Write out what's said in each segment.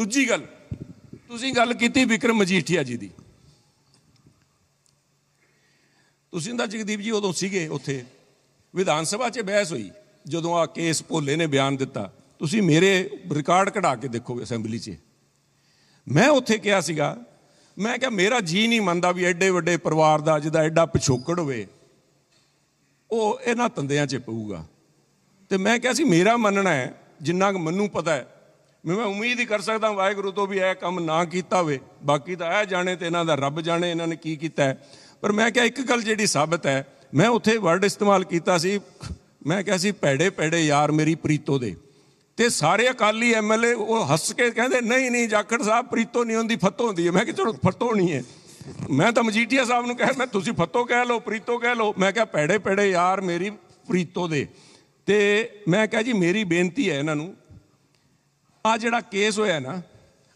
ਦੂਜੀ ਗੱਲ ਤੁਸੀਂ ਗੱਲ ਕੀਤੀ ਵਿਕਰਮ ਮਜੀਠੀਆ ਜੀ ਦੀ ਤੁਸੀਂ ਦਾ ਜਗਦੀਪ ਜੀ ਉਦੋਂ ਸੀਗੇ ਉੱਥੇ ਵਿਧਾਨ ਸਭਾ 'ਚ ਬਹਿਸ ਹੋਈ ਜਦੋਂ ਆ ਕੇਸ ਭੋਲੇ ਨੇ ਬਿਆਨ ਦਿੱਤਾ ਤੁਸੀਂ ਮੇਰੇ ਰਿਕਾਰਡ ਕਢਾ ਕੇ ਦੇਖੋਗੇ ਅਸੈਂਬਲੀ 'ਚ ਮੈਂ ਉੱਥੇ ਕਿਹਾ ਸੀਗਾ ਮੈਂ ਕਿਹਾ ਮੇਰਾ ਜੀ ਨਹੀਂ ਮੰਨਦਾ ਵੀ ਐਡੇ ਵੱਡੇ ਪਰਿਵਾਰ ਦਾ ਜਿਹਦਾ ਐਡਾ ਪਿਛੋਕੜ ਹੋਵੇ ਉਹ ਇਹਨਾਂ ਤੰਦਿਆਂ 'ਚ ਪਊਗਾ ਤੇ ਮੈਂ ਕਿਹਾ ਸੀ ਮੇਰਾ ਮੰਨਣਾ ਹੈ ਜਿੰਨਾ ਕੁ ਮੈਨੂੰ ਪਤਾ ਹੈ ਮੈਂ ਉਮੀਦ ਹੀ ਕਰ ਸਕਦਾ ਵਾਹਿਗੁਰੂ ਤੋਂ ਵੀ ਇਹ ਕੰਮ ਨਾ ਕੀਤਾ ਹੋਵੇ ਬਾਕੀ ਤਾਂ ਇਹ ਜਾਣੇ ਤੇ ਇਹਨਾਂ ਦਾ ਰੱਬ ਜਾਣੇ ਇਹਨਾਂ ਨੇ ਕੀ ਕੀਤਾ ਪਰ ਮੈਂ ਕਿਹਾ ਇੱਕ ਗੱਲ ਜਿਹੜੀ ਸਾਬਤ ਹੈ ਮੈਂ ਉੱਥੇ ਵਰਡ ਇਸਤੇਮਾਲ ਕੀਤਾ ਸੀ ਮੈਂ ਕਿਹਾ ਸੀ ਪੈੜੇ ਪੈੜੇ ਯਾਰ ਮੇਰੀ ਪ੍ਰੀਤੋ ਦੇ ਤੇ ਸਾਰੇ ਅਕਾਲੀ ਐਮਐਲਏ ਉਹ ਹੱਸ ਕੇ ਕਹਿੰਦੇ ਨਹੀਂ ਨਹੀਂ ਜਾਖੜ ਸਾਹਿਬ ਪ੍ਰੀਤੋ ਨਹੀਂ ਹੁੰਦੀ ਫੱਤੋ ਹੁੰਦੀ ਹੈ ਮੈਂ ਕਿਹਾ ਚਲੋ ਫੱਤੋ ਨਹੀਂ ਹੈ ਮੈਂ ਤਾਂ ਮਜੀਠੀਆ ਸਾਹਿਬ ਨੂੰ ਕਿਹਾ ਮੈਂ ਤੁਸੀਂ ਫੱਤੋ ਕਹਿ ਲਓ ਪ੍ਰੀਤੋ ਕਹਿ ਲਓ ਮੈਂ ਕਿਹਾ ਪੈੜੇ ਪੈੜੇ ਯਾਰ ਮੇਰੀ ਪ੍ਰੀਤੋ ਦੇ ਤੇ ਮੈਂ ਕਿਹਾ ਜੀ ਮੇਰੀ ਬੇਨਤੀ ਹੈ ਇਹਨਾਂ ਨੂੰ ਆ ਜਿਹੜਾ ਕੇਸ ਹੋਇਆ ਨਾ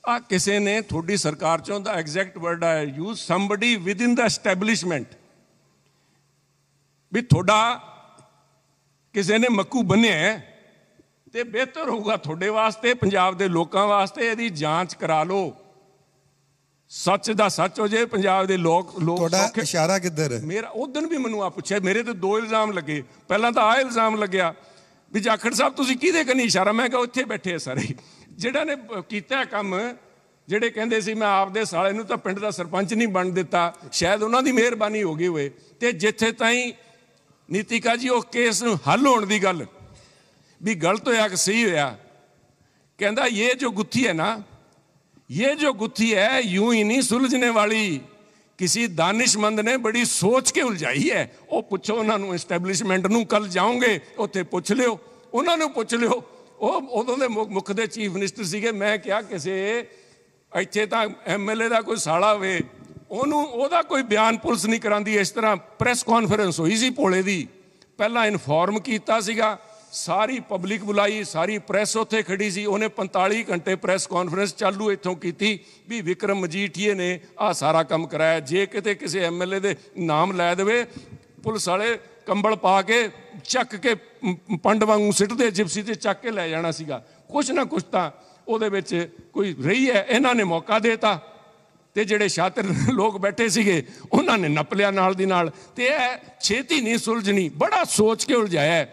ਆ ਕਿਸੇ ਨੇ ਤੁਹਾਡੀ ਸਰਕਾਰ ਚੋਂ ਦਾ ਐਗਜ਼ੈਕਟ ਵਰਡ ਆ use somebody within the establishment ਵੀ ਤੁਹਾਡਾ ਕਿਸੇ ਨੇ ਮੱਕੂ ਬੰਨਿਆ ਤੇ ਬਿਹਤਰ ਹੋਊਗਾ ਤੁਹਾਡੇ ਵਾਸਤੇ ਪੰਜਾਬ ਦੇ ਲੋਕਾਂ ਵਾਸਤੇ ਇਹਦੀ ਜਾਂਚ ਕਰਾ ਲਓ ਸੱਚ ਦਾ ਸੱਚ ਹੋ ਜੇ ਪੰਜਾਬ ਦੇ ਲੋਕ ਲੋਕ ਤੁਹਾਡਾ ਇਸ਼ਾਰਾ ਕਿੱਧਰ ਹੈ ਮੇਰਾ ਉਸ ਦਿਨ ਵੀ ਮੈਨੂੰ ਆ ਪੁੱਛਿਆ ਮੇਰੇ ਤੇ ਦੋ ਇਲਜ਼ਾਮ ਲੱਗੇ ਪਹਿਲਾਂ ਤਾਂ ਆ ਇਲਜ਼ਾਮ ਲੱਗਿਆ ਵੀ ਜਾਖੜ ਸਾਹਿਬ ਤੁਸੀਂ ਕਿਹਦੇ ਕਨੀ ਇਸ਼ਾਰਾ ਮੈਂ ਕਿਹਾ ਉੱਥੇ ਬੈਠੇ ਸਾਰੇ ਜਿਹੜਾ ਨੇ ਕੀਤਾ ਕੰਮ ਜਿਹੜੇ ਕਹਿੰਦੇ ਸੀ ਮੈਂ ਆਪਦੇ ਸਾਲੇ ਨੂੰ ਤਾਂ ਪਿੰਡ ਦਾ ਸਰਪੰਚ ਨਹੀਂ ਬਣ ਦਿੱਤਾ ਸ਼ਾਇਦ ਉਹਨਾਂ ਦੀ ਮਿਹਰਬਾਨੀ ਹੋ ਗਈ ਹੋਵੇ ਤੇ ਜਿੱਥੇ ਤਾਈਂ ਨੀਤੀਕਾ ਜੀ ਉਹ ਕੇਸ ਨੂੰ ਹੱਲ ਹੋਣ ਦੀ ਗੱਲ ਵੀ ਗਲਤ ਹੋਇਆ ਕਿ ਸਹੀ ਹੋਇਆ ਕਹਿੰਦਾ ਇਹ ਜੋ ਗੁੱਥੀ ਹੈ ਨਾ ਇਹ ਜੋ ਗੁੱਥੀ ਹੈ ਯੂੰ ਹੀ ਨਹੀਂ ਸੁਲਝਣੇ ਵਾਲੀ ਕਿਸੇ ਦਾਨਿਸ਼ਮੰਦ ਨੇ ਬੜੀ ਸੋਚ ਕੇ ਉਲਝਾਈ ਹੈ ਉਹ ਪੁੱਛੋ ਉਹਨਾਂ ਨੂੰ ਐਸਟੈਬਲਿਸ਼ਮੈਂਟ ਨੂੰ ਕੱਲ ਜਾਓਗੇ ਉੱਥੇ ਪੁੱਛ ਲਿਓ ਉਹਨਾਂ ਨੂੰ ਪੁੱਛ ਲਿਓ ਉਹ ਉਦੋਂ ਦੇ ਮੁੱਖ ਦੇ ਚੀਫ ਮਿਨਿਸਟਰ ਸੀਗੇ ਮੈਂ ਕਿਹਾ ਕਿਸੇ ਇੱਥੇ ਤਾਂ ਐਮਐਲਏ ਦਾ ਕੋਈ ਸਾਲਾ ਵੇ ਉਹਨੂੰ ਉਹਦਾ ਕੋਈ ਬਿਆਨ ਪੁਲਿਸ ਨਹੀਂ ਕਰਾਂਦੀ ਇਸ ਤਰ੍ਹਾਂ ਪ੍ਰੈਸ ਕਾਨਫਰੰਸ ਹੋਈ ਸੀ ਭੋਲੇ ਦੀ ਪਹਿਲਾਂ ਇਨਫੋਰਮ ਕੀਤਾ ਸੀਗਾ ਸਾਰੀ ਪਬਲਿਕ ਬੁਲਾਈ ਸਾਰੀ ਪ੍ਰੈਸ ਉੱਥੇ ਖੜੀ ਸੀ ਉਹਨੇ 45 ਘੰਟੇ ਪ੍ਰੈਸ ਕਾਨਫਰੰਸ ਚਾਲੂ ਇੱਥੋਂ ਕੀਤੀ ਵੀ ਵਿਕਰਮ ਮਜੀਠੀਏ ਨੇ ਆ ਸਾਰਾ ਕੰਮ ਕਰਾਇਆ ਜੇ ਕਿਤੇ ਕਿਸੇ ਐਮਐਲਏ ਦੇ ਨਾਮ ਲੈ ਦੇਵੇ ਪੁਲਿਸ ਵਾਲੇ ਕੰਬਲ ਪਾ ਕੇ ਚੱਕ ਕੇ ਪੰਡ ਵਾਂਗੂ ਸਿੱਟਦੇ ਜਿਪਸੀ ਤੇ ਚੱਕ ਕੇ ਲੈ ਜਾਣਾ ਸੀਗਾ ਕੁਛ ਨਾ ਕੁਛ ਤਾਂ ਉਹਦੇ ਵਿੱਚ ਕੋਈ ਰਹੀ ਹੈ ਇਹਨਾਂ ਨੇ ਮੌਕਾ ਦੇਤਾ ਤੇ ਜਿਹੜੇ ਸ਼ਾਤਰ ਲੋਕ ਬੈਠੇ ਸੀਗੇ ਉਹਨਾਂ ਨੇ ਨਪਲਿਆ ਨਾਲ ਦੀ ਨਾਲ ਤੇ ਇਹ ਛੇਤੀ ਨਹੀਂ ਸੁਲਝਣੀ ਬੜਾ ਸੋਚ ਕੇ ਉਲਝਾਇਆ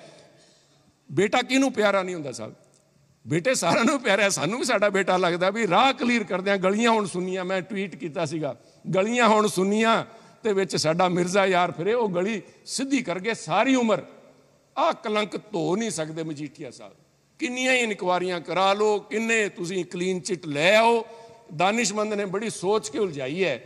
ਬੇਟਾ ਕਿਹਨੂੰ ਪਿਆਰਾ ਨਹੀਂ ਹੁੰਦਾ ਸਾਹਿਬ ਬੇਟੇ ਸਾਰਿਆਂ ਨੂੰ ਪਿਆਰਾ ਸਾਨੂੰ ਵੀ ਸਾਡਾ ਬੇਟਾ ਲੱਗਦਾ ਵੀ ਰਾਹ ਕਲੀਅਰ ਕਰਦੇ ਆ ਗਲੀਆਂ ਹੁਣ ਸੁੰਨੀਆਂ ਮੈਂ ਟਵੀਟ ਕੀਤਾ ਸੀਗਾ ਗਲੀਆਂ ਹੁਣ ਸੁੰਨੀਆਂ ਤੇ ਵਿੱਚ ਸਾਡਾ ਮਿਰਜ਼ਾ ਯਾਰ ਫਿਰੇ ਉਹ ਗਲੀ ਸਿੱਧੀ ਕਰਕੇ ਸਾਰੀ ਉਮਰ ਆ ਕਲੰਕ ਧੋ ਨਹੀਂ ਸਕਦੇ ਮਜੀਠੀਆ ਸਾਹਿਬ ਕਿੰਨੀਆਂ ਹੀ ਇਨਕੁਆਰੀਆਂ ਕਰਾ ਲਓ ਕਿੰਨੇ ਤੁਸੀਂ ਕਲੀਨ ਚਿਟ ਲੈ ਆਓ ਦਾਨਿਸ਼ਮੰਦ ਨੇ ਬੜੀ ਸੋਚ ਕੇ ਉਲਝਾਈ ਹੈ